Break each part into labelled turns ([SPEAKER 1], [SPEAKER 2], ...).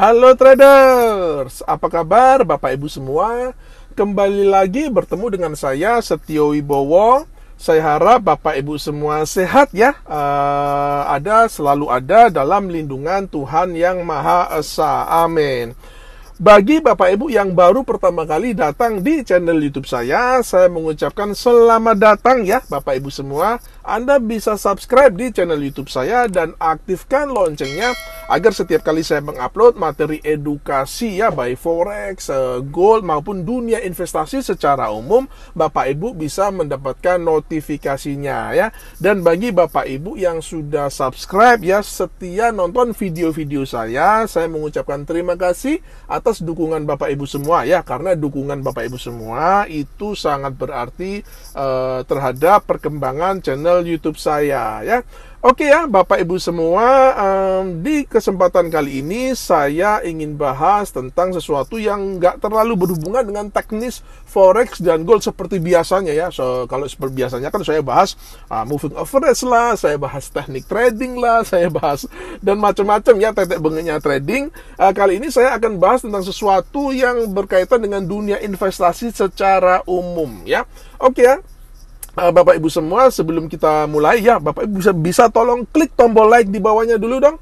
[SPEAKER 1] Halo traders, apa kabar Bapak Ibu semua? Kembali lagi bertemu dengan saya Setio Wibowo. Saya harap Bapak Ibu semua sehat ya. Uh, ada selalu ada dalam lindungan Tuhan yang Maha Esa. Amin. Bagi Bapak Ibu yang baru pertama kali datang di channel YouTube saya, saya mengucapkan selamat datang ya Bapak Ibu semua. Anda bisa subscribe di channel YouTube saya dan aktifkan loncengnya agar setiap kali saya mengupload materi edukasi ya baik forex, eh, gold maupun dunia investasi secara umum Bapak Ibu bisa mendapatkan notifikasinya ya. Dan bagi Bapak Ibu yang sudah subscribe ya setia nonton video-video saya, saya mengucapkan terima kasih atas dukungan Bapak Ibu semua ya karena dukungan Bapak Ibu semua itu sangat berarti uh, terhadap perkembangan channel channel YouTube saya ya. Oke ya, Bapak Ibu semua, um, di kesempatan kali ini saya ingin bahas tentang sesuatu yang nggak terlalu berhubungan dengan teknis forex dan gold seperti biasanya ya. So, kalau seperti biasanya kan saya bahas uh, moving average lah, saya bahas teknik trading lah, saya bahas dan macam-macam ya tetek bengenya trading. Uh, kali ini saya akan bahas tentang sesuatu yang berkaitan dengan dunia investasi secara umum ya. Oke ya. Eh, Bapak Ibu semua, sebelum kita mulai ya, Bapak Ibu bisa, bisa tolong klik tombol like di bawahnya dulu dong.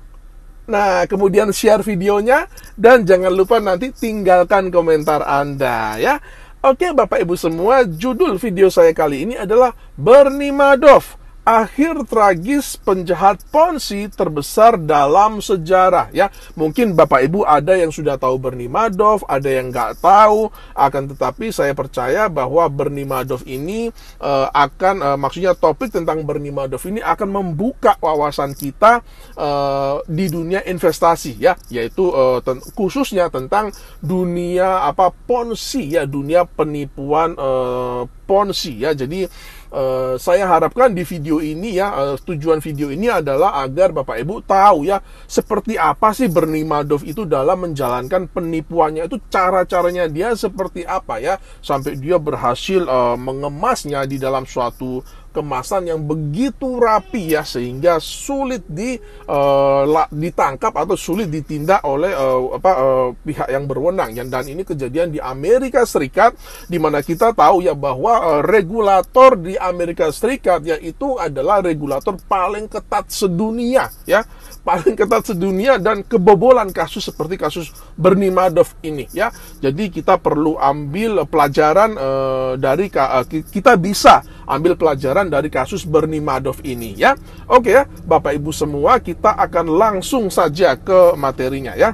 [SPEAKER 1] Nah, kemudian share videonya dan jangan lupa nanti tinggalkan komentar Anda ya. Oke, Bapak Ibu semua, judul video saya kali ini adalah Bernimadov akhir tragis penjahat Ponzi terbesar dalam sejarah ya. Mungkin Bapak Ibu ada yang sudah tahu Bernie Madoff, ada yang nggak tahu. Akan tetapi saya percaya bahwa Bernie Madoff ini uh, akan uh, maksudnya topik tentang Bernie Madoff ini akan membuka wawasan kita uh, di dunia investasi ya, yaitu uh, ten khususnya tentang dunia apa Ponzi ya, dunia penipuan uh, Ponzi ya. Jadi Eh, saya harapkan di video ini ya uh, tujuan video ini adalah agar Bapak Ibu tahu ya seperti apa sih Bernie Madoff itu dalam menjalankan penipuannya itu cara-caranya dia seperti apa ya sampai dia berhasil uh, mengemasnya di dalam suatu kemasan yang begitu rapi ya sehingga sulit di uh, ditangkap atau sulit ditindak oleh uh, apa uh, pihak yang berwenang yang dan ini kejadian di Amerika Serikat di mana kita tahu ya bahwa uh, regulator di Amerika Serikat yaitu adalah regulator paling ketat sedunia ya paling ketat sedunia dan kebobolan kasus seperti kasus Bernie Madoff ini ya. Jadi kita perlu ambil pelajaran uh, dari uh, kita bisa ambil pelajaran dari kasus Bernie Madoff ini ya. Oke ya, Bapak Ibu semua, kita akan langsung saja ke materinya ya.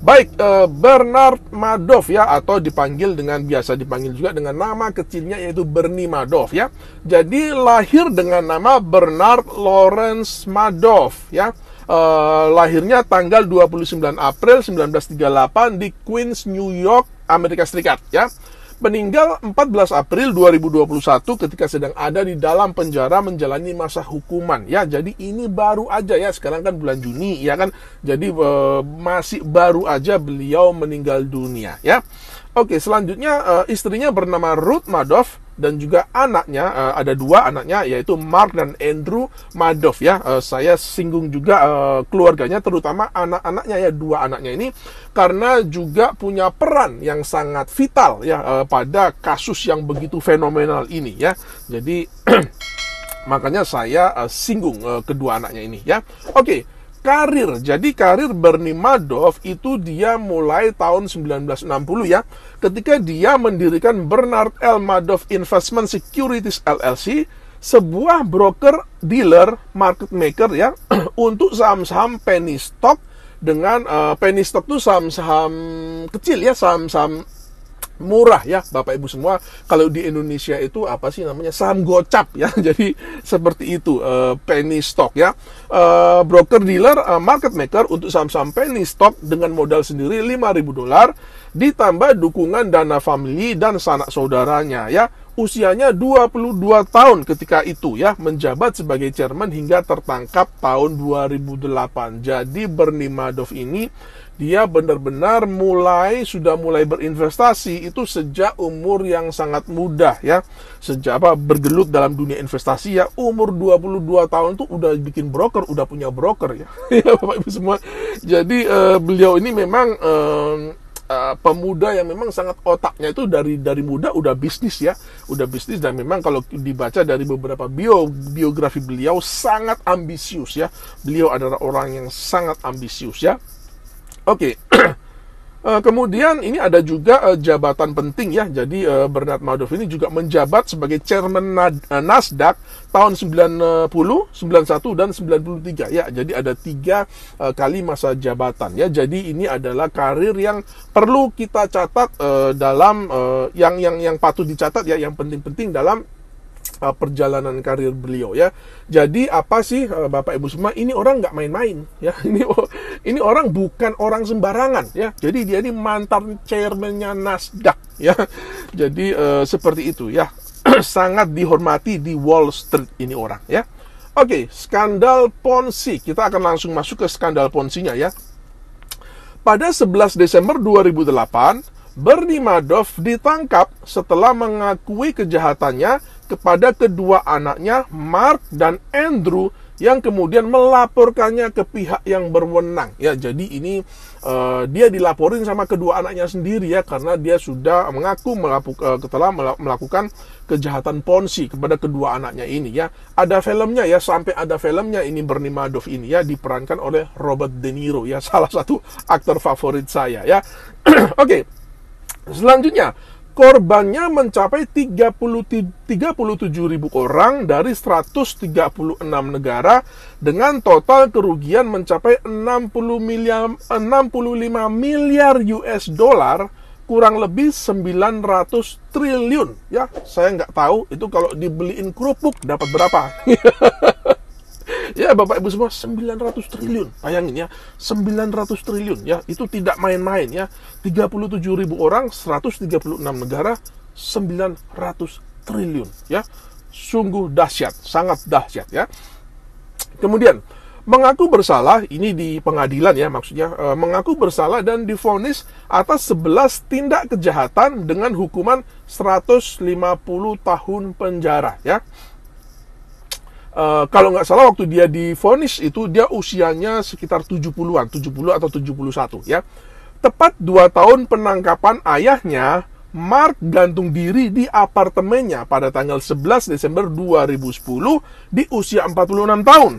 [SPEAKER 1] Baik, eh, Bernard Madoff ya atau dipanggil dengan biasa dipanggil juga dengan nama kecilnya yaitu Bernie Madoff ya. Jadi lahir dengan nama Bernard Lawrence Madoff ya. Uh, lahirnya tanggal 29 April 1938 di Queens, New York, Amerika Serikat ya meninggal 14 April 2021 ketika sedang ada di dalam penjara menjalani masa hukuman. Ya, jadi ini baru aja ya. Sekarang kan bulan Juni, ya kan? Jadi e, masih baru aja beliau meninggal dunia, ya. Oke, selanjutnya e, istrinya bernama Ruth Madoff dan juga anaknya uh, ada dua anaknya yaitu Mark dan Andrew Madoff ya uh, saya singgung juga uh, keluarganya terutama anak-anaknya ya dua anaknya ini karena juga punya peran yang sangat vital ya uh, pada kasus yang begitu fenomenal ini ya jadi makanya saya uh, singgung uh, kedua anaknya ini ya oke okay karir. Jadi karir Bernie Madoff itu dia mulai tahun 1960 ya, ketika dia mendirikan Bernard L. Madoff Investment Securities LLC, sebuah broker, dealer, market maker ya, untuk saham-saham penny stock dengan uh, penny stock itu saham-saham kecil ya, saham-saham murah ya Bapak Ibu semua kalau di Indonesia itu apa sih namanya saham gocap ya jadi seperti itu uh, penny stock ya uh, broker dealer uh, market maker untuk saham-saham penny stock dengan modal sendiri 5000 dolar ditambah dukungan dana family dan sanak saudaranya ya usianya 22 tahun ketika itu ya menjabat sebagai chairman hingga tertangkap tahun 2008. Jadi Bernie Madoff ini dia benar-benar mulai sudah mulai berinvestasi itu sejak umur yang sangat muda ya sejak apa bergelut dalam dunia investasi ya umur 22 tahun tuh udah bikin broker udah punya broker ya, ya Bapak Ibu semua jadi uh, beliau ini memang uh, Uh, pemuda yang memang sangat otaknya itu dari dari muda udah bisnis ya, udah bisnis dan memang kalau dibaca dari beberapa bio biografi beliau sangat ambisius ya. Beliau adalah orang yang sangat ambisius ya Oke. Okay. Uh, eh, kemudian ini ada juga uh, jabatan penting ya. Jadi uh, Bernard Madoff ini juga menjabat sebagai chairman Nad Nasdaq tahun 90, 91 dan 93 ya. Jadi ada tiga uh, kali masa jabatan ya. Jadi ini adalah karir yang perlu kita catat uh, dalam uh, yang yang yang patut dicatat ya, yang penting-penting dalam perjalanan karir beliau ya. Jadi apa sih Bapak Ibu semua ini orang nggak main-main ya. Ini ini orang bukan orang sembarangan ya. Jadi dia ini mantan chairmannya Nasdaq ya. Jadi uh, seperti itu ya. Sangat dihormati di Wall Street ini orang ya. Oke, skandal Ponzi. Kita akan langsung masuk ke skandal Ponzi-nya ya. Pada 11 Desember 2008, Bernie Madoff ditangkap setelah mengakui kejahatannya kepada kedua anaknya Mark dan Andrew yang kemudian melaporkannya ke pihak yang berwenang ya jadi ini uh, dia dilaporin sama kedua anaknya sendiri ya karena dia sudah mengaku melakukan uh, eh, melakukan kejahatan ponsi kepada kedua anaknya ini ya ada filmnya ya sampai ada filmnya ini Bernie Madoff ini ya diperankan oleh Robert De Niro ya salah satu aktor favorit saya ya oke okay. selanjutnya korbannya mencapai 37.000 orang dari 136 negara dengan total kerugian mencapai 60 miliar 65 miliar US dollar kurang lebih 900 triliun ya saya nggak tahu itu kalau dibeliin kerupuk dapat berapa Ya Bapak Ibu semua 900 triliun. Bayangin ya, 900 triliun ya. Itu tidak main-main ya. 37 ribu orang, 136 negara, 900 triliun ya. Sungguh dahsyat, sangat dahsyat ya. Kemudian mengaku bersalah ini di pengadilan ya maksudnya e, mengaku bersalah dan difonis atas 11 tindak kejahatan dengan hukuman 150 tahun penjara ya Eh, kalau nggak salah waktu dia difonis itu dia usianya sekitar 70-an, 70 atau 71 ya. Tepat dua tahun penangkapan ayahnya, Mark gantung diri di apartemennya pada tanggal 11 Desember 2010 di usia 46 tahun.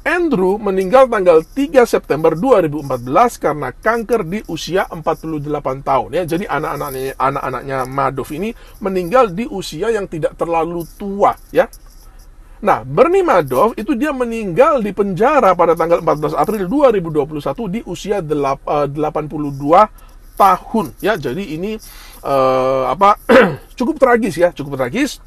[SPEAKER 1] Andrew meninggal tanggal 3 September 2014 karena kanker di usia 48 tahun ya. Jadi anak-anaknya anak-anaknya Madoff ini meninggal di usia yang tidak terlalu tua ya. Nah, Bernie Madoff itu dia meninggal di penjara pada tanggal 14 April 2021 di usia 82 eh, tahun. Ya, jadi ini uh, apa cukup tragis ya, cukup tragis.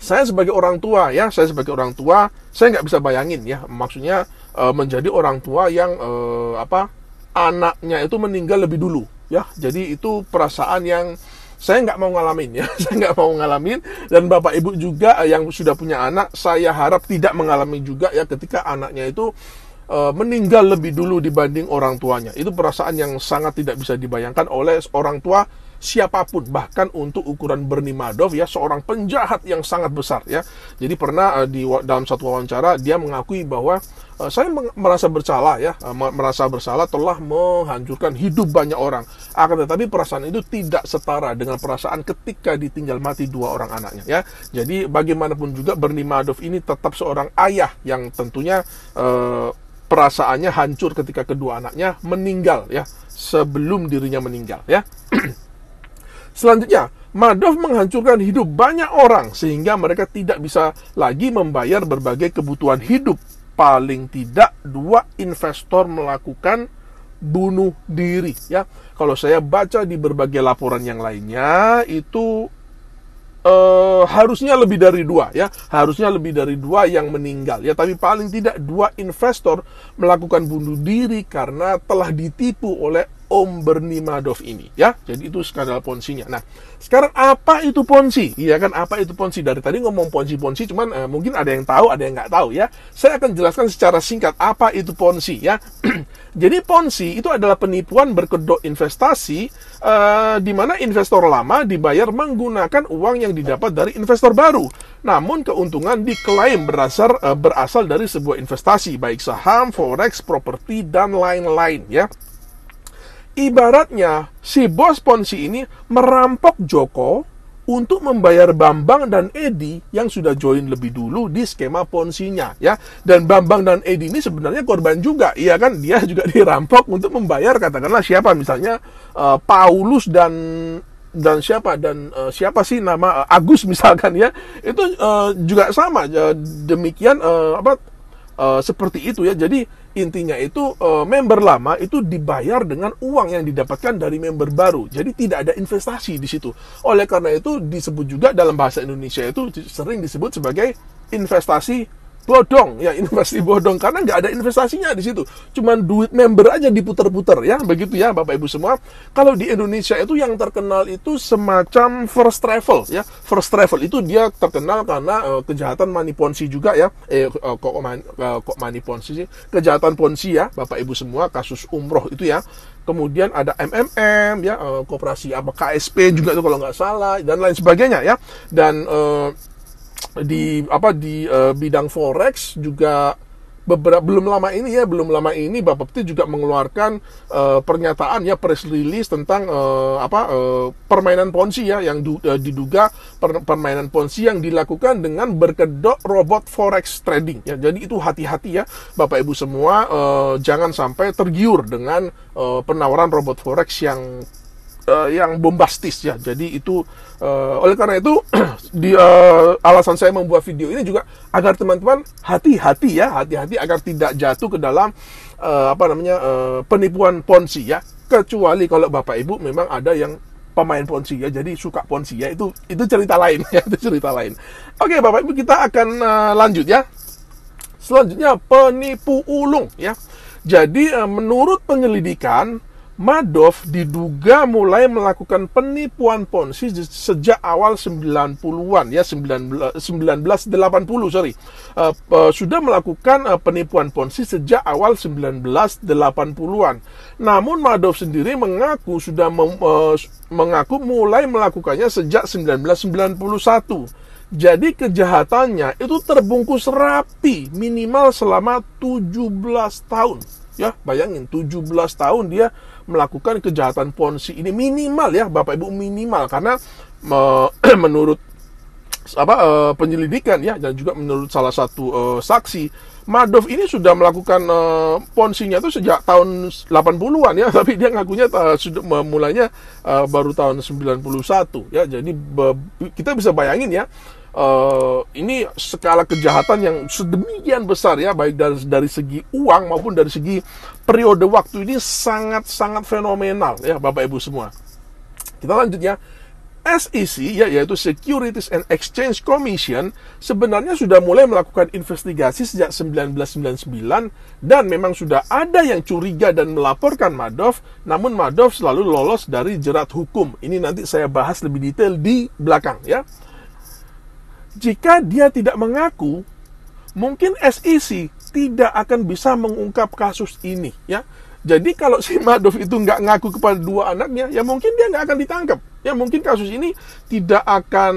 [SPEAKER 1] Saya sebagai orang tua ya, saya sebagai orang tua, saya nggak bisa bayangin ya, maksudnya uh, menjadi orang tua yang uh, apa anaknya itu meninggal lebih dulu ya. Jadi itu perasaan yang saya nggak mau ngalamin ya saya nggak mau ngalamin dan bapak ibu juga eh, yang sudah punya anak saya harap tidak mengalami juga ya ketika anaknya itu eh, meninggal lebih dulu dibanding orang tuanya itu perasaan yang sangat tidak bisa dibayangkan oleh orang tua siapapun bahkan untuk ukuran Bernie Madoff ya seorang penjahat yang sangat besar ya. Jadi pernah uh, di dalam satu wawancara dia mengakui bahwa uh, saya merasa bersalah ya, uh, merasa bersalah telah menghancurkan hidup banyak orang. Akan tetapi perasaan itu tidak setara dengan perasaan ketika ditinggal mati dua orang anaknya ya. Jadi bagaimanapun juga Bernie Madoff ini tetap seorang ayah yang tentunya uh, perasaannya hancur ketika kedua anaknya meninggal ya sebelum dirinya meninggal ya Selanjutnya, Madoff menghancurkan hidup banyak orang sehingga mereka tidak bisa lagi membayar berbagai kebutuhan hidup. Paling tidak dua investor melakukan bunuh diri ya. Kalau saya baca di berbagai laporan yang lainnya itu eh, harusnya lebih dari dua ya, harusnya lebih dari dua yang meninggal ya. Tapi paling tidak dua investor melakukan bunuh diri karena telah ditipu oleh Om Bernimadov Madoff ini ya. Jadi itu skandal ponsinya. Nah, sekarang apa itu ponsi? Iya kan apa itu ponsi? Dari tadi ngomong ponsi-ponsi cuman eh, mungkin ada yang tahu, ada yang nggak tahu ya. Saya akan jelaskan secara singkat apa itu ponsi ya. Jadi ponsi itu adalah penipuan berkedok investasi eh, di mana investor lama dibayar menggunakan uang yang didapat dari investor baru. Namun keuntungan diklaim berasal eh, berasal dari sebuah investasi baik saham, forex, properti dan lain-lain ya. Ibaratnya si bos Ponzi ini merampok Joko untuk membayar Bambang dan Edi yang sudah join lebih dulu di skema ponsinya ya dan Bambang dan Edi ini sebenarnya korban juga iya kan dia juga dirampok untuk membayar katakanlah siapa misalnya uh, Paulus dan dan siapa dan uh, siapa sih nama uh, Agus misalkan ya itu uh, juga sama uh, demikian uh, apa uh, seperti itu ya jadi intinya itu eh, member lama itu dibayar dengan uang yang didapatkan dari member baru. Jadi tidak ada investasi di situ. Oleh karena itu disebut juga dalam bahasa Indonesia itu sering disebut sebagai investasi bodong ya investasi bodong karena nggak ada investasinya di situ cuman duit member aja diputer-puter ya begitu ya bapak ibu semua kalau di Indonesia itu yang terkenal itu semacam first travel ya first travel itu dia terkenal karena uh, kejahatan money ponzi juga ya eh uh, kok, man, uh, eh, kok money ponzi sih kejahatan ponzi ya bapak ibu semua kasus umroh itu ya kemudian ada MMM ya uh, koperasi apa KSP juga itu kalau nggak salah dan lain sebagainya ya dan uh, di apa di uh, bidang forex juga beberapa belum lama ini ya belum lama ini bapak Peti juga mengeluarkan uh, pernyataan ya press release tentang uh, apa uh, permainan ponzi ya yang du, uh, diduga per, permainan ponzi yang dilakukan dengan berkedok robot forex trading ya jadi itu hati-hati ya Bapak Ibu semua uh, jangan sampai tergiur dengan uh, penawaran robot forex yang uh, yang bombastis ya. Jadi itu uh, oleh karena itu di uh, alasan saya membuat video ini juga agar teman-teman hati-hati ya, hati-hati agar tidak jatuh ke dalam uh, apa namanya uh, penipuan ponzi ya. Kecuali kalau Bapak Ibu memang ada yang pemain ponzi ya jadi suka ponzi ya itu itu cerita lain ya itu cerita lain oke bapak ibu kita akan uh, lanjut ya selanjutnya penipu ulung ya jadi menurut penyelidikan Madoff diduga mulai melakukan penipuan ponzi sejak awal 90-an ya 1980 sorry uh, uh, sudah melakukan eh, penipuan ponzi sejak awal 1980-an. Namun Madoff sendiri mengaku sudah mem, mengaku mulai melakukannya sejak 1991. Jadi kejahatannya itu terbungkus rapi minimal selama 17 tahun ya bayangin 17 tahun dia melakukan kejahatan ponzi ini minimal ya Bapak Ibu minimal karena me, eh, menurut apa e, penyelidikan ya dan juga menurut salah satu e, saksi Madoff ini sudah melakukan e, ponsinya itu sejak tahun 80-an ya, tapi dia ngakunya e, sudah memulainya e, baru tahun 91 ya. Jadi kita bisa bayangin ya, uh, ini skala kejahatan yang sedemikian besar ya baik dari dari segi uang maupun dari segi periode waktu ini sangat-sangat fenomenal ya Bapak Ibu semua. Kita lanjutnya SEC ya, yaitu Securities and Exchange Commission sebenarnya sudah mulai melakukan investigasi sejak 1999 dan memang sudah ada yang curiga dan melaporkan Madoff namun Madoff selalu lolos dari jerat hukum. Ini nanti saya bahas lebih detail di belakang ya jika dia tidak mengaku, mungkin SEC tidak akan bisa mengungkap kasus ini, ya. Jadi kalau si Madoff itu nggak ngaku kepada dua anaknya, ya mungkin dia nggak akan ditangkap. Ya mungkin kasus ini tidak akan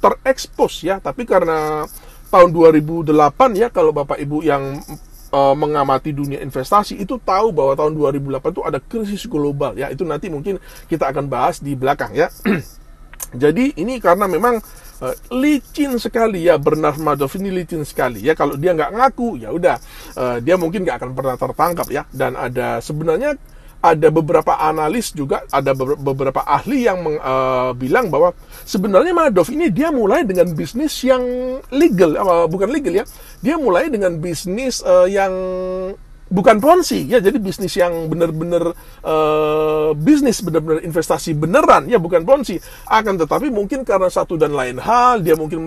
[SPEAKER 1] terekspos ya. Tapi karena tahun 2008 ya kalau Bapak Ibu yang e, mengamati dunia investasi itu tahu bahwa tahun 2008 itu ada krisis global ya. Itu nanti mungkin kita akan bahas di belakang ya. Jadi ini karena memang Eh, licin sekali ya Bernard Madoff ini licin sekali ya kalau dia nggak ngaku ya udah uh, dia mungkin nggak akan pernah tertangkap ya dan ada sebenarnya ada beberapa analis juga ada beberapa ahli yang meng, uh, bilang bahwa sebenarnya Madoff ini dia mulai dengan bisnis yang legal uh, bukan legal ya dia mulai dengan bisnis uh, yang bukan ponzi ya jadi bisnis yang benar-benar uh, bisnis benar-benar investasi beneran ya bukan ponzi akan tetapi mungkin karena satu dan lain hal dia mungkin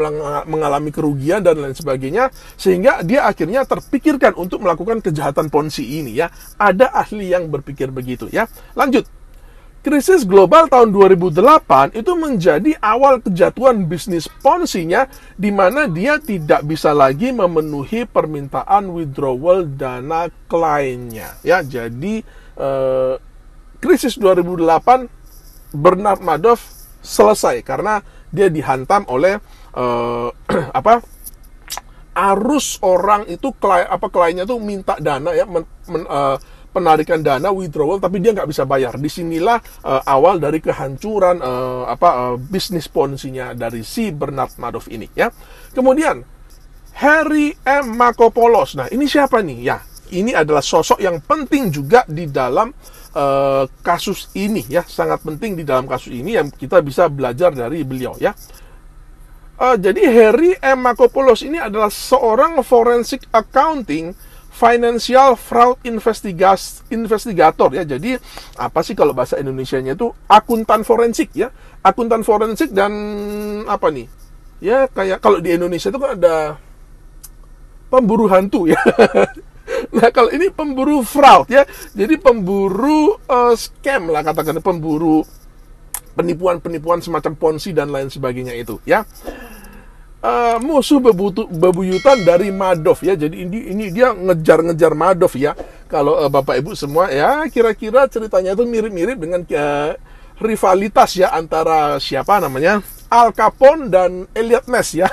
[SPEAKER 1] mengalami kerugian dan lain sebagainya sehingga dia akhirnya terpikirkan untuk melakukan kejahatan ponzi ini ya ada ahli yang berpikir begitu ya lanjut krisis global tahun 2008 itu menjadi awal kejatuhan bisnis ponsinya di mana dia tidak bisa lagi memenuhi permintaan withdrawal dana kliennya ya jadi eh, krisis 2008 Bernard Madoff selesai karena dia dihantam oleh eh, apa arus orang itu klien apa kliennya tuh minta dana ya men, men, eh, penarikan dana withdrawal tapi dia nggak bisa bayar. Disinilah uh, awal dari kehancuran uh, apa uh, bisnis ponsinya dari si Bernard Madoff ini ya. Kemudian Harry M. Makopoulos. Nah, ini siapa nih? Ya, ini adalah sosok yang penting juga di dalam uh, kasus ini ya, sangat penting di dalam kasus ini yang kita bisa belajar dari beliau ya. Uh, jadi Harry M. Makopoulos ini adalah seorang forensic accounting financial fraud investigas, investigator ya. Jadi apa sih kalau bahasa Indonesianya itu akuntan forensik ya. Akuntan forensik dan apa nih? Ya kayak kalau di Indonesia itu kan ada pemburu hantu ya. nah kalau ini pemburu fraud ya. Jadi pemburu uh, scam lah katakan pemburu penipuan-penipuan semacam ponzi dan lain sebagainya itu ya uh, musuh bebutu, bebuyutan dari Madoff ya. Jadi ini ini dia ngejar-ngejar Madoff ya. Kalau uh, Bapak Ibu semua ya kira-kira ceritanya itu mirip-mirip dengan uh, rivalitas ya antara siapa namanya? Al Capone dan Elliot Ness ya.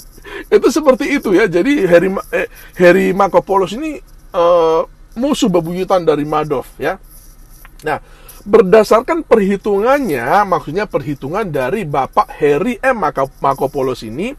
[SPEAKER 1] itu seperti itu ya. Jadi Harry eh, Harry Makopoulos ini uh, musuh bebuyutan dari Madoff ya. Nah, berdasarkan perhitungannya, maksudnya perhitungan dari Bapak Harry M. Makopoulos ini,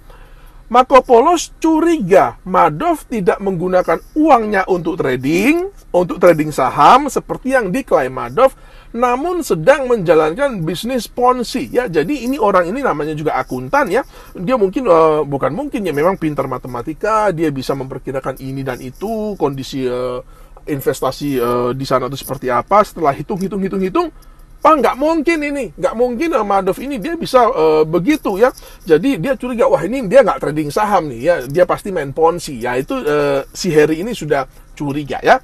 [SPEAKER 1] Marco Polo curiga Madoff tidak menggunakan uangnya untuk trading, untuk trading saham seperti yang diklaim Madoff, namun sedang menjalankan bisnis ponzi ya. Jadi ini orang ini namanya juga akuntan ya. Dia mungkin uh, bukan mungkin ya memang pintar matematika, dia bisa memperkirakan ini dan itu, kondisi uh, investasi uh, di sana itu seperti apa, setelah hitung-hitung hitung-hitung Pak nggak mungkin ini, nggak mungkin Madoff ini dia bisa uh, begitu ya. Jadi dia curiga wah ini dia nggak trading saham nih ya, dia pasti main ponzi ya itu uh, si Harry ini sudah curiga ya.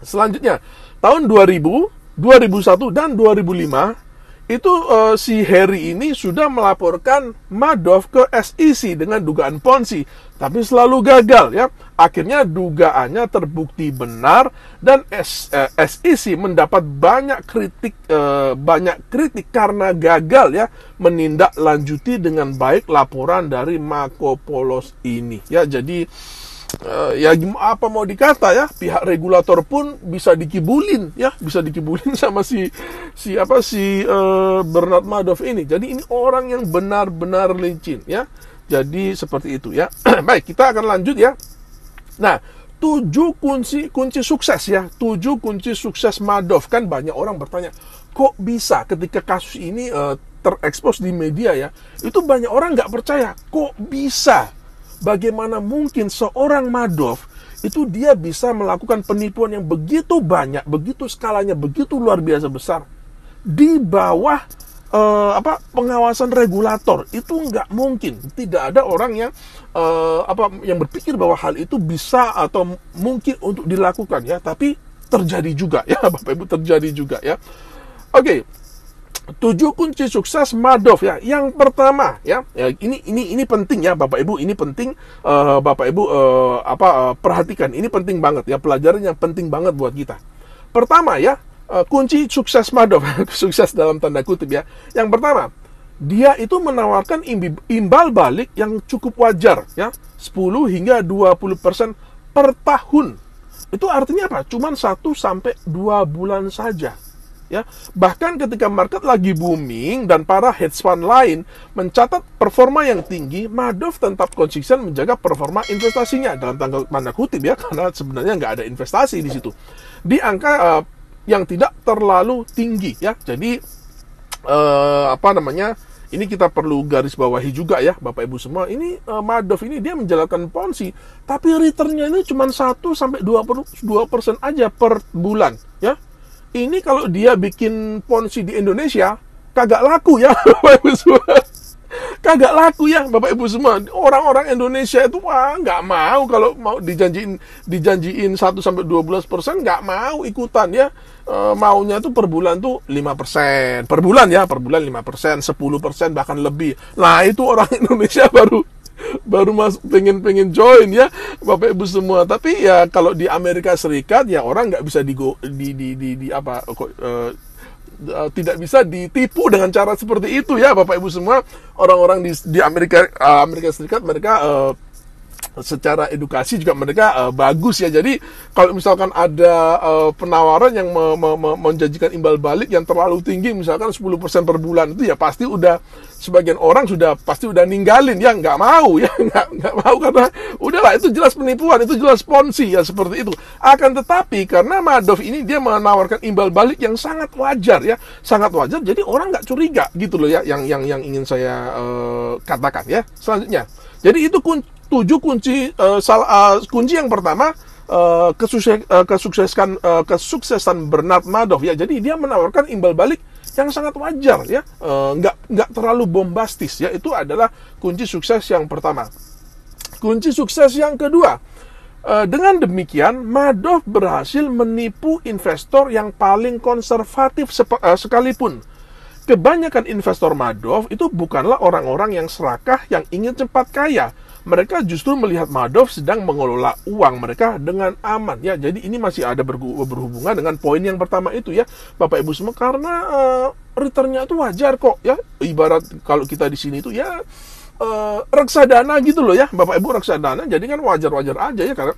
[SPEAKER 1] Selanjutnya tahun 2000, 2001 dan 2005 itu uh, si Harry ini sudah melaporkan Madoff ke SEC dengan dugaan Ponzi, tapi selalu gagal ya. Akhirnya dugaannya terbukti benar dan S, uh, eh, SEC mendapat banyak kritik uh, banyak kritik karena gagal ya menindaklanjuti dengan baik laporan dari Marco ini ya. Jadi Eh, ya apa mau dikata ya pihak regulator pun bisa dikibulin ya bisa dikibulin sama si si apa si uh, Bernard Madoff ini jadi ini orang yang benar-benar licin ya jadi seperti itu ya baik kita akan lanjut ya nah tujuh kunci kunci sukses ya tujuh kunci sukses Madoff kan banyak orang bertanya kok bisa ketika kasus ini uh, terekspos di media ya itu banyak orang nggak percaya kok bisa bagaimana mungkin seorang Madoff itu dia bisa melakukan penipuan yang begitu banyak, begitu skalanya begitu luar biasa besar di bawah uh, apa pengawasan regulator itu nggak mungkin tidak ada orang yang uh, apa yang berpikir bahwa hal itu bisa atau mungkin untuk dilakukan ya tapi terjadi juga ya Bapak Ibu terjadi juga ya oke okay, tujuh kunci sukses Madoff ya. Yang pertama ya, ya, ini ini ini penting ya Bapak Ibu, ini penting uh, Bapak Ibu uh, apa uh, perhatikan. Ini penting banget ya pelajaran yang penting banget buat kita. Pertama ya, uh, kunci sukses Madoff, sukses dalam tanda kutip ya. Yang pertama, dia itu menawarkan imbal balik yang cukup wajar ya, 10 hingga 20% per tahun. Itu artinya apa? Cuman 1 sampai dua bulan saja ya bahkan ketika market lagi booming dan para hedge fund lain mencatat performa yang tinggi Madoff tetap konsisten menjaga performa investasinya dalam tanggal tanda kutip ya karena sebenarnya nggak ada investasi di situ di angka uh, yang tidak terlalu tinggi ya jadi uh, apa namanya ini kita perlu garis bawahi juga ya Bapak Ibu semua ini uh, Madoff ini dia menjalankan ponzi tapi returnnya ini cuma 1 sampai 20 persen aja per bulan ya ini kalau dia bikin ponsi di Indonesia kagak laku ya Bapak Ibu semua kagak laku ya Bapak Ibu semua orang-orang Indonesia itu wah nggak mau kalau mau dijanjiin dijanjiin 1 sampai 12 persen nggak mau ikutan ya e, maunya tuh per bulan tuh 5 persen per bulan ya per bulan 5 persen 10 persen bahkan lebih nah itu orang Indonesia baru baru masuk pengen pengen join ya bapak ibu semua tapi ya kalau di Amerika Serikat ya orang nggak bisa digo, di, di di di apa uh, tidak bisa ditipu dengan cara seperti itu ya Bapak Ibu semua orang-orang di di Amerika uh, Amerika Serikat mereka uh, secara edukasi juga mereka uh, bagus ya. Jadi kalau misalkan ada uh, penawaran yang me me me menjanjikan imbal balik yang terlalu tinggi misalkan 10% per bulan itu ya pasti udah sebagian orang sudah pasti udah ninggalin ya nggak mau ya nggak nggak mau karena udahlah itu jelas penipuan itu jelas ponzi ya seperti itu. Akan tetapi karena Madoff ini dia menawarkan imbal balik yang sangat wajar ya, sangat wajar jadi orang nggak curiga gitu loh ya yang yang yang ingin saya uh, katakan ya. Selanjutnya jadi itu kunci tujuh kunci uh, eh, sal, uh, eh, kunci yang pertama eh, uh, kesukses, uh, kesuksesan uh, kesuksesan Bernard Madoff ya. Jadi dia menawarkan imbal balik yang sangat wajar ya, uh, nggak nggak terlalu bombastis ya. Itu adalah kunci sukses yang pertama. Kunci sukses yang kedua, dengan demikian, Madoff berhasil menipu investor yang paling konservatif sekalipun. Kebanyakan investor Madoff itu bukanlah orang-orang yang serakah yang ingin cepat kaya, mereka justru melihat Madoff sedang mengelola uang mereka dengan aman ya jadi ini masih ada berhubungan dengan poin yang pertama itu ya Bapak Ibu semua karena uh, returnnya itu wajar kok ya ibarat kalau kita di sini itu ya uh, reksadana gitu loh ya Bapak Ibu reksadana jadi kan wajar-wajar aja ya karena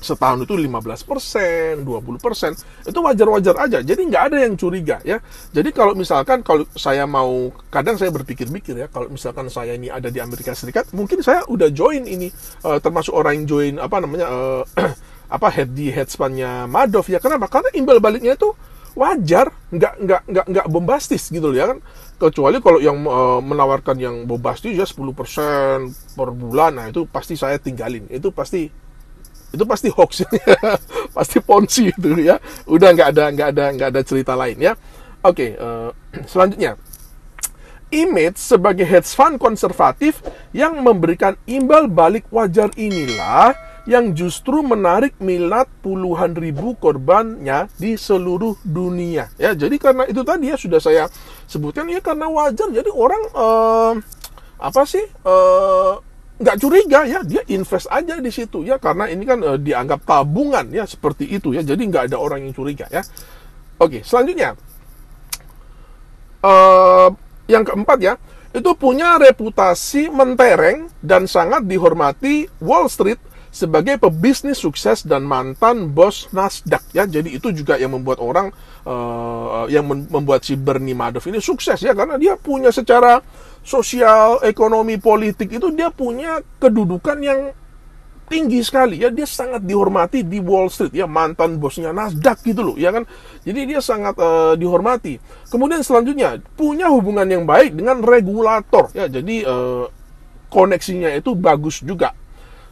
[SPEAKER 1] setahun itu 15 persen, 20 persen, itu wajar-wajar aja. Jadi nggak ada yang curiga ya. Jadi kalau misalkan kalau saya mau, kadang saya berpikir-pikir ya, kalau misalkan saya ini ada di Amerika Serikat, mungkin saya udah join ini, uh, termasuk orang yang join apa namanya, uh, apa head di headspannya Madoff ya. Kenapa? Karena imbal baliknya itu wajar, nggak nggak nggak nggak bombastis gitu loh ya kan. Kecuali kalau yang e, menawarkan yang bombastis ya 10% per bulan, nah itu pasti saya tinggalin. Itu pasti itu pasti hoax pasti ponzi itu ya udah nggak ada nggak ada nggak ada cerita lain ya oke okay, uh, eh, selanjutnya image sebagai hedge fund konservatif yang memberikan imbal balik wajar inilah yang justru menarik minat puluhan ribu korbannya di seluruh dunia ya jadi karena itu tadi ya sudah saya sebutkan ya karena wajar jadi orang uh, apa sih uh, nggak curiga ya dia invest aja di situ ya karena ini kan uh, dianggap tabungan ya seperti itu ya jadi nggak ada orang yang curiga ya oke selanjutnya uh, yang keempat ya itu punya reputasi mentereng dan sangat dihormati Wall Street sebagai pebisnis sukses dan mantan bos Nasdaq ya jadi itu juga yang membuat orang uh, yang membuat si Bernie Madoff ini sukses ya karena dia punya secara sosial, ekonomi, politik itu dia punya kedudukan yang tinggi sekali ya dia sangat dihormati di Wall Street ya mantan bosnya Nasdaq gitu loh ya kan jadi dia sangat uh, dihormati kemudian selanjutnya punya hubungan yang baik dengan regulator ya jadi uh, koneksinya itu bagus juga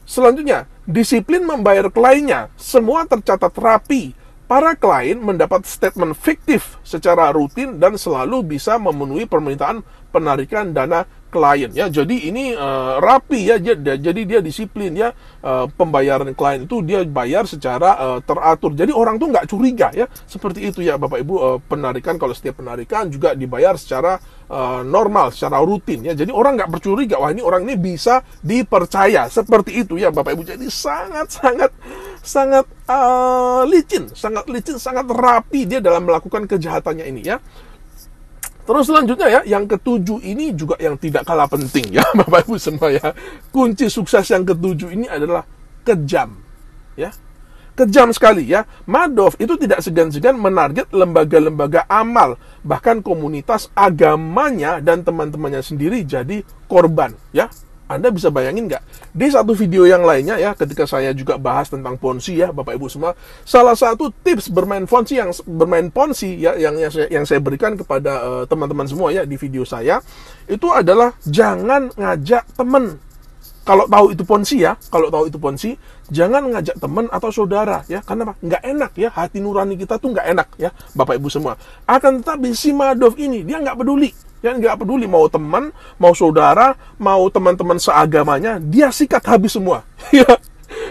[SPEAKER 1] selanjutnya disiplin membayar kliennya semua tercatat rapi para klien mendapat statement fiktif secara rutin dan selalu bisa memenuhi permintaan penarikan dana klien ya. Jadi ini uh, rapi ya jadi dia disiplin ya uh, pembayaran klien itu dia bayar secara uh, teratur. Jadi orang tuh nggak curiga ya. Seperti itu ya Bapak Ibu uh, penarikan kalau setiap penarikan juga dibayar secara uh, normal, secara rutin ya. Jadi orang nggak bercuriga wah ini orang ini bisa dipercaya. Seperti itu ya Bapak Ibu. Jadi sangat sangat sangat uh, licin, sangat licin, sangat rapi dia dalam melakukan kejahatannya ini ya. Terus selanjutnya ya, yang ketujuh ini juga yang tidak kalah penting ya, Bapak Ibu semua ya. Kunci sukses yang ketujuh ini adalah kejam. Ya. Kejam sekali ya. Madoff itu tidak segan-segan menarget lembaga-lembaga amal, bahkan komunitas agamanya dan teman-temannya sendiri jadi korban ya. Anda bisa bayangin nggak? Di satu video yang lainnya ya, ketika saya juga bahas tentang ponzi ya, Bapak Ibu semua, salah satu tips bermain ponzi yang bermain ponzi ya yang yang saya, yang saya berikan kepada eh, teman-teman uh, semua ya di video saya itu adalah jangan ngajak temen kalau tahu itu ponzi ya, kalau tahu itu ponzi, jangan ngajak teman atau saudara ya karena apa nggak enak ya hati nurani kita tuh nggak enak ya bapak ibu semua akan tetapi si Madov ini dia nggak peduli ya nggak peduli mau teman mau saudara mau teman-teman seagamanya dia sikat habis semua ya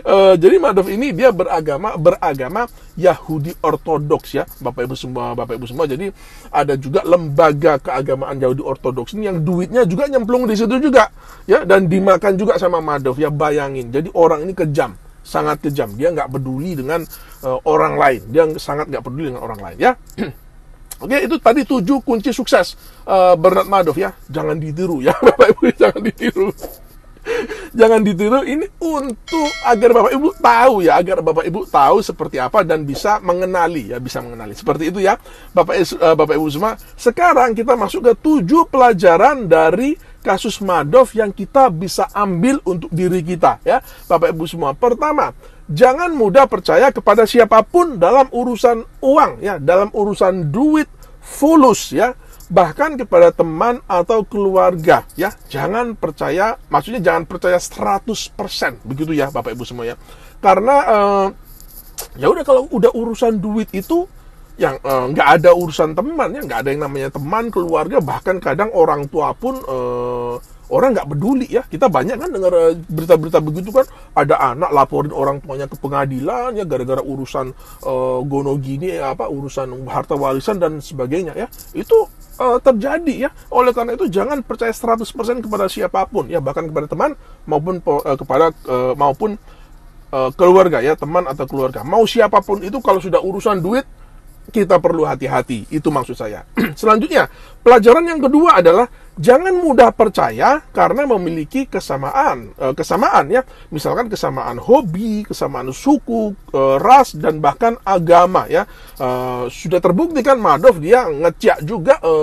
[SPEAKER 1] e, jadi Madov ini dia beragama beragama Yahudi Ortodoks ya Bapak Ibu semua Bapak Ibu semua jadi ada juga lembaga keagamaan Yahudi Ortodoks ini yang duitnya juga nyemplung di situ juga ya dan dimakan juga sama Madov ya bayangin jadi orang ini kejam sangat kejam. Dia nggak peduli dengan uh, orang lain. Dia sangat nggak peduli dengan orang lain. Ya. Oke, itu tadi tujuh kunci sukses uh, Bernard Madoff ya. Jangan ditiru ya, Bapak Ibu, jangan ditiru jangan ditiru ini untuk agar bapak ibu tahu ya agar bapak ibu tahu seperti apa dan bisa mengenali ya bisa mengenali seperti itu ya bapak eh, bapak ibu semua sekarang kita masuk ke tujuh pelajaran dari kasus Madoff yang kita bisa ambil untuk diri kita ya bapak ibu semua pertama jangan mudah percaya kepada siapapun dalam urusan uang ya dalam urusan duit fulus ya bahkan kepada teman atau keluarga ya jangan percaya maksudnya jangan percaya 100% begitu ya Bapak Ibu semua ya karena eh, ya udah kalau udah urusan duit itu yang eh, nggak eh, ada urusan teman ya nggak ada yang namanya teman keluarga bahkan kadang orang tua pun eh, orang nggak peduli ya kita banyak kan dengar eh, berita-berita begitu kan ada anak laporin orang tuanya ke pengadilan ya gara-gara urusan uh, eh, gono gini ya, eh, apa urusan harta warisan dan sebagainya ya itu uh, terjadi ya oleh karena itu jangan percaya 100% kepada siapapun ya bahkan kepada teman maupun uh, kepada uh, maupun uh, keluarga ya teman atau keluarga mau siapapun itu kalau sudah urusan duit kita perlu hati-hati itu maksud saya selanjutnya pelajaran yang kedua adalah jangan mudah percaya karena memiliki kesamaan e, kesamaan ya misalkan kesamaan hobi kesamaan suku e, ras dan bahkan agama ya e, sudah terbukti kan Madoff dia ngecek juga e,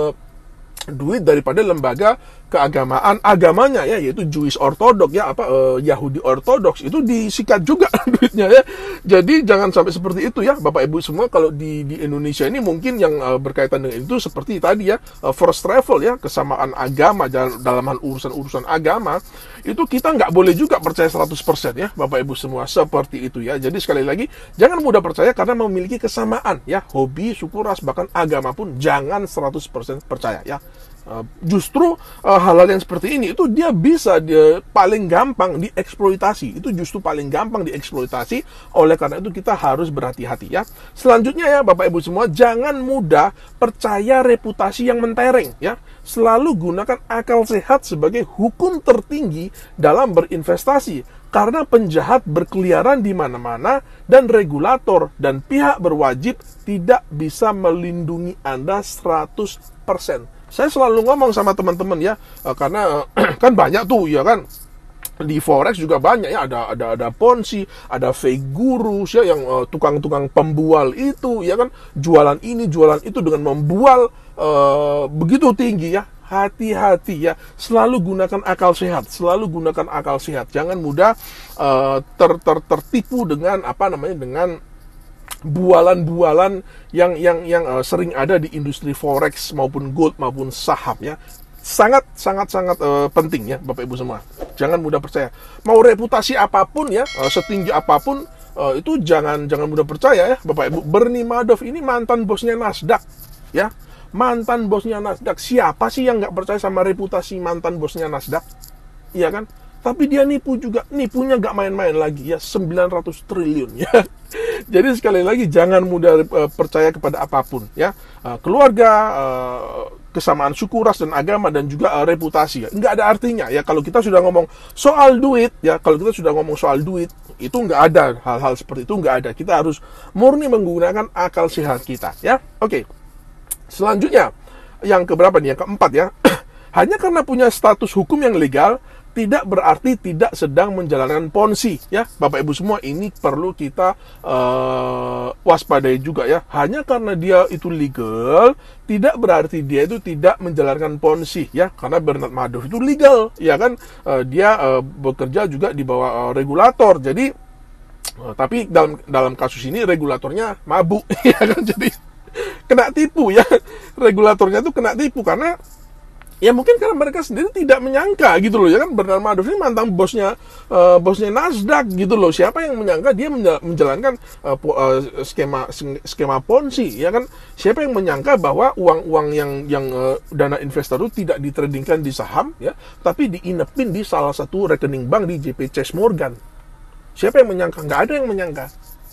[SPEAKER 1] duit daripada lembaga keagamaan agamanya ya yaitu Jewish Orthodox ya apa eh, Yahudi Orthodox itu disikat juga duitnya ya jadi jangan sampai seperti itu ya Bapak Ibu semua kalau di di Indonesia ini mungkin yang eh, berkaitan dengan itu seperti tadi ya eh, first travel ya kesamaan agama dalam hal urusan-urusan agama itu kita nggak boleh juga percaya 100% ya Bapak Ibu semua seperti itu ya jadi sekali lagi jangan mudah percaya karena memiliki kesamaan ya hobi suku ras bahkan agama pun jangan 100% percaya ya Eh, justru eh, hal-hal yang seperti ini itu dia bisa dia paling gampang dieksploitasi itu justru paling gampang dieksploitasi oleh karena itu kita harus berhati-hati ya selanjutnya ya bapak ibu semua jangan mudah percaya reputasi yang mentereng ya selalu gunakan akal sehat sebagai hukum tertinggi dalam berinvestasi karena penjahat berkeliaran di mana-mana dan regulator dan pihak berwajib tidak bisa melindungi Anda 100%. Saya selalu ngomong sama teman-teman ya, eh, karena eh, kan banyak tuh ya kan di forex juga banyak ya ada ada ada ponzi ada fake gurus ya yang eh, tukang-tukang uh, pembual itu ya kan jualan ini jualan itu dengan membual uh, begitu tinggi ya hati-hati ya selalu gunakan akal sehat selalu gunakan akal sehat jangan mudah uh, ter, ter tertipu dengan apa namanya dengan bualan-bualan yang yang yang uh, sering ada di industri forex maupun gold maupun saham ya sangat sangat sangat uh, penting ya Bapak Ibu semua. Jangan mudah percaya. Mau reputasi apapun ya, uh, setinggi apapun uh, itu jangan jangan mudah percaya ya Bapak Ibu. Bernie Madoff ini mantan bosnya Nasdaq ya. Mantan bosnya Nasdaq. Siapa sih yang nggak percaya sama reputasi mantan bosnya Nasdaq? Iya kan? Tapi dia nipu juga, nipunya nggak main-main lagi ya 900 triliun ya jadi sekali lagi jangan mudah uh, percaya kepada apapun ya. Uh, keluarga, uh, kesamaan suku, ras dan agama dan juga uh, reputasi ya. Nggak ada artinya ya kalau kita sudah ngomong soal duit ya, kalau kita sudah ngomong soal duit itu nggak ada hal-hal seperti itu nggak ada. Kita harus murni menggunakan akal sehat kita ya. Oke. Okay. Selanjutnya yang keberapa nih? Yang keempat ya. Hanya karena punya status hukum yang legal, tidak berarti tidak sedang menjalankan ponsi ya Bapak Ibu semua ini perlu kita uh, waspadai juga ya hanya karena dia itu legal tidak berarti dia itu tidak menjalankan ponsi ya karena Bernard Madoff itu legal ya kan uh, dia uh, bekerja juga di bawah uh, regulator jadi uh, tapi dalam dalam kasus ini regulatornya mabuk ya kan jadi kena tipu ya regulatornya itu kena tipu karena ya mungkin karena mereka sendiri tidak menyangka gitu loh ya kan Bernard Madoff ini mantan bosnya uh, bosnya Nasdaq gitu loh siapa yang menyangka dia menjalankan uh, skema skema ponzi ya kan siapa yang menyangka bahwa uang-uang yang yang uh, dana investor itu tidak ditradingkan di saham ya tapi diinepin di salah satu rekening bank di JP Chase Morgan siapa yang menyangka nggak ada yang menyangka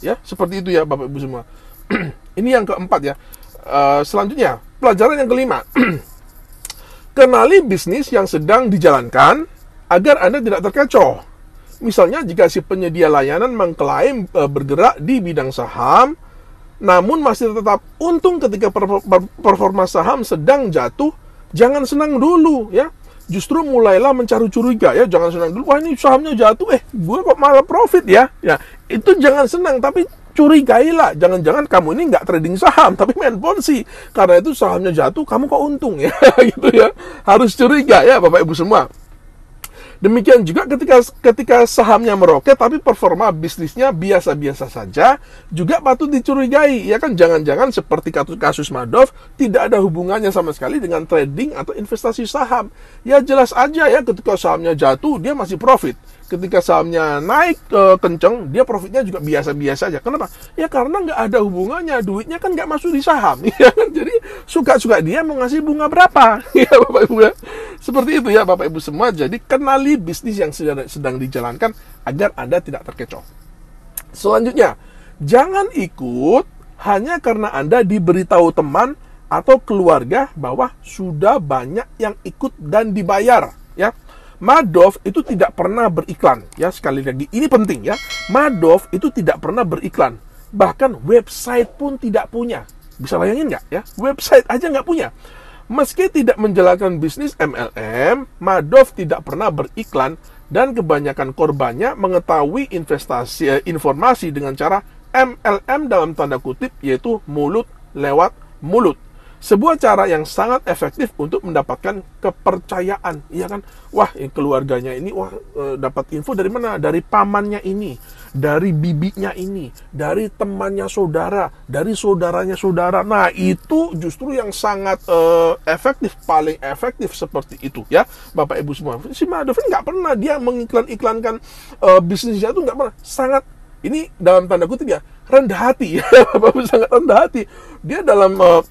[SPEAKER 1] ya seperti itu ya Bapak Ibu semua ini yang keempat ya uh, selanjutnya pelajaran yang kelima Kenali bisnis yang sedang dijalankan agar Anda tidak terkecoh. Misalnya jika si penyedia layanan mengklaim e, bergerak di bidang saham, namun masih tetap untung ketika performa saham sedang jatuh, jangan senang dulu ya. Justru mulailah mencari curiga ya, jangan senang dulu. Wah ini sahamnya jatuh, eh gue kok malah profit ya. Ya itu jangan senang, tapi curigailah jangan-jangan kamu ini nggak trading saham tapi main ponzi karena itu sahamnya jatuh kamu kok untung ya gitu ya harus curiga ya bapak ibu semua Demikian juga ketika ketika sahamnya meroket tapi performa bisnisnya biasa-biasa saja juga patut dicurigai ya kan jangan-jangan seperti kasus kasus Madoff tidak ada hubungannya sama sekali dengan trading atau investasi saham. Ya jelas aja ya ketika sahamnya jatuh dia masih profit ketika sahamnya naik e, kenceng, dia profitnya juga biasa-biasa aja. Kenapa? Ya karena nggak ada hubungannya, duitnya kan nggak masuk di saham. Ya kan? Jadi suka-suka dia mau ngasih bunga berapa, ya Bapak Ibu ya. Seperti itu ya Bapak Ibu semua. Jadi kenali bisnis yang sedang, sedang dijalankan agar Anda tidak terkecoh. Selanjutnya, jangan ikut hanya karena Anda diberitahu teman atau keluarga bahwa sudah banyak yang ikut dan dibayar, ya Madoff itu tidak pernah beriklan ya sekali lagi ini penting ya Madoff itu tidak pernah beriklan bahkan website pun tidak punya bisa bayangin nggak ya website aja nggak punya meski tidak menjalankan bisnis MLM Madoff tidak pernah beriklan dan kebanyakan korbannya mengetahui investasi eh, informasi dengan cara MLM dalam tanda kutip yaitu mulut lewat mulut sebuah cara yang sangat efektif untuk mendapatkan kepercayaan iya kan wah keluarganya ini wah e, dapat info dari mana dari pamannya ini dari bibinya ini dari temannya saudara dari saudaranya saudara nah itu justru yang sangat uh, efektif paling efektif seperti itu ya bapak ibu semua si Madovin nggak pernah dia mengiklan iklankan uh, e, bisnisnya itu nggak pernah sangat ini dalam tanda kutip ya rendah hati bapak ibu sangat rendah hati dia dalam uh,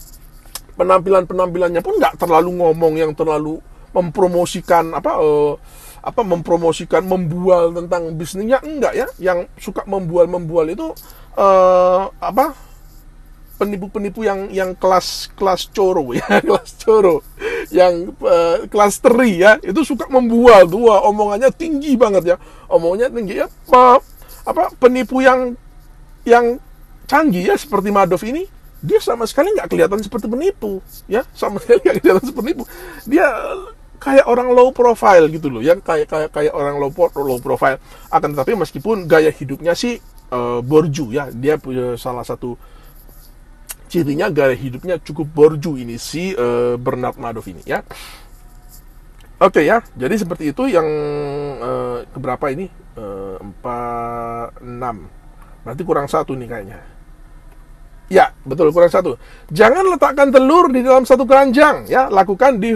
[SPEAKER 1] penampilan-penampilannya pun nggak terlalu ngomong yang terlalu mempromosikan apa uh, apa mempromosikan membual tentang bisnisnya enggak ya yang suka membual membual itu uh, apa penipu-penipu yang yang kelas kelas coro ya kelas coro yang uh, kelas teri ya itu suka membual tuh omongannya tinggi banget ya omongannya tinggi ya apa, apa penipu yang yang canggih ya seperti Madoff ini dia sama sekali nggak kelihatan seperti penipu ya sama sekali nggak kelihatan seperti penipu dia kayak orang low profile gitu loh yang kayak kayak kayak orang low low profile akan tetapi meskipun gaya hidupnya sih e, borju ya dia punya salah satu cirinya gaya hidupnya cukup borju ini si e, Bernard Madoff ini ya oke okay, ya jadi seperti itu yang e, keberapa ini empat enam, 6 berarti kurang satu nih kayaknya Ya, betul kurang satu. Jangan letakkan telur di dalam satu keranjang. Ya, lakukan eh,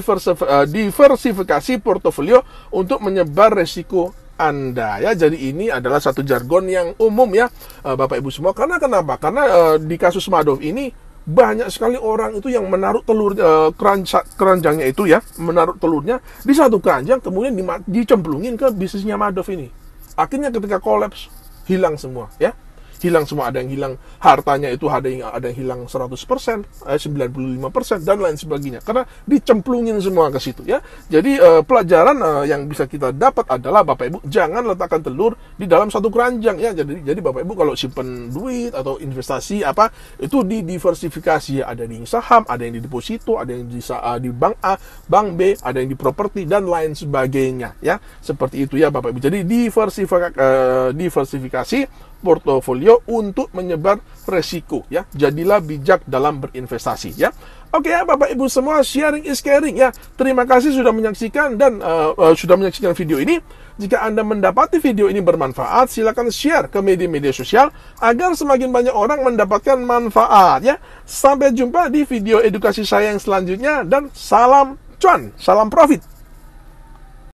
[SPEAKER 1] diversifikasi portofolio untuk menyebar resiko anda ya. Jadi ini adalah satu jargon yang umum ya eh, Bapak Ibu semua. Karena kenapa? Karena uh, di kasus Madoff ini banyak sekali orang itu yang menaruh telur uh, keranjang, keranjangnya itu ya, menaruh telurnya di satu keranjang kemudian dicemplungin ke bisnisnya Madoff ini. Akhirnya ketika kolaps hilang semua ya hilang semua ada yang hilang hartanya itu ada yang ada yang hilang 100% eh, 95% dan lain sebagainya karena dicemplungin semua ke situ ya jadi eh, pelajaran eh, yang bisa kita dapat adalah Bapak Ibu jangan letakkan telur di dalam satu keranjang ya jadi jadi Bapak Ibu kalau simpen duit atau investasi apa itu diversifikasi ya. ada yang di saham ada yang di deposito ada yang di eh, di bank A bank B ada yang di properti dan lain sebagainya ya seperti itu ya Bapak Ibu jadi diversifikasi eh, diversifikasi portofolio untuk menyebar resiko ya. Jadilah bijak dalam berinvestasi ya. Oke ya Bapak Ibu semua sharing is caring ya. Terima kasih sudah menyaksikan dan uh, uh, sudah menyaksikan video ini. Jika Anda mendapati video ini bermanfaat, silakan share ke media-media sosial agar semakin banyak orang mendapatkan manfaat ya. Sampai jumpa di video edukasi saya yang selanjutnya dan salam cuan, salam profit.